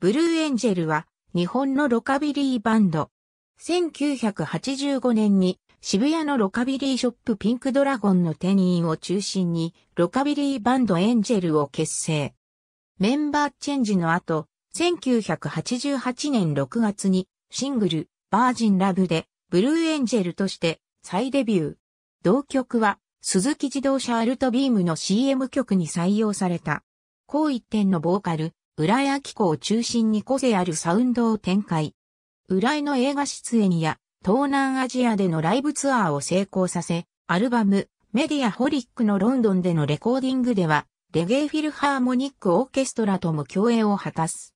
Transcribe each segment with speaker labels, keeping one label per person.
Speaker 1: ブルーエンジェルは日本のロカビリーバンド。1985年に渋谷のロカビリーショップピンクドラゴンの店員を中心にロカビリーバンドエンジェルを結成。メンバーチェンジの後、1988年6月にシングルバージンラブでブルーエンジェルとして再デビュー。同曲は鈴木自動車アルトビームの CM 曲に採用された。高一点のボーカル、浦井機子を中心に個性あるサウンドを展開。浦井の映画出演や東南アジアでのライブツアーを成功させ、アルバム、メディアホリックのロンドンでのレコーディングでは、レゲエフィルハーモニックオーケストラとも共演を果たす。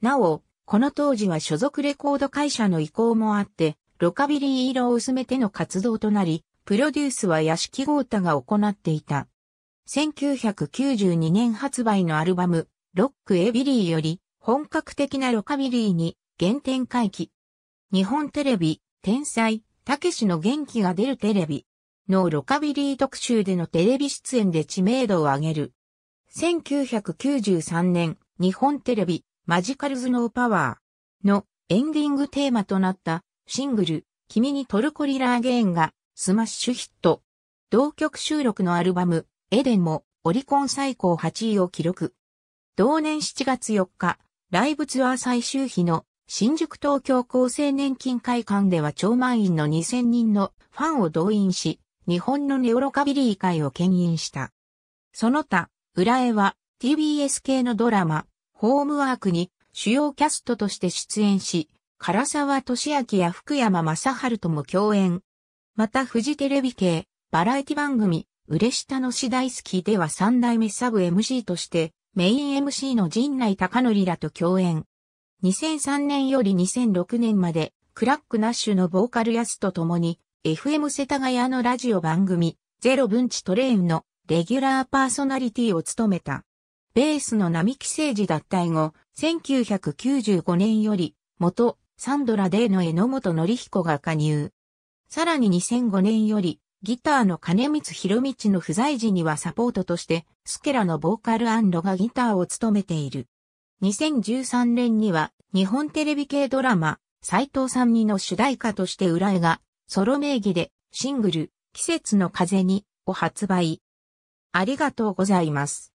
Speaker 1: なお、この当時は所属レコード会社の意向もあって、ロカビリー色を薄めての活動となり、プロデュースは屋敷豪太が行っていた。1992年発売のアルバム、ロック・エビリーより本格的なロカビリーに原点回帰。日本テレビ、天才、たけしの元気が出るテレビのロカビリー特集でのテレビ出演で知名度を上げる。1993年、日本テレビ、マジカルズ・ノー・パワーのエンディングテーマとなったシングル、君にトルコリラーゲーンがスマッシュヒット。同曲収録のアルバム、エデンもオリコン最高8位を記録。同年7月4日、ライブツアー最終日の新宿東京厚生年金会館では超満員の2000人のファンを動員し、日本のネオロカビリー界を牽引した。その他、浦江は TBS 系のドラマ、ホームワークに主要キャストとして出演し、唐沢俊明や福山雅治とも共演。またフジテレビ系、バラエティ番組、嬉し楽し大好きでは三代目サブ MC として、メイン MC の陣内隆則らと共演。2003年より2006年まで、クラックナッシュのボーカル安と共に、FM 世田谷のラジオ番組、ゼロ分地トレインのレギュラーパーソナリティを務めた。ベースの並木誠治脱退後、1995年より、元、サンドラ・デーの榎本則彦が加入。さらに2005年より、ギターの金光博道の不在時にはサポートとして、スケラのボーカルがギターを務めている。2013年には、日本テレビ系ドラマ、斎藤さんにの主題歌として裏絵が、ソロ名義で、シングル、季節の風に、を発売。ありがとうございます。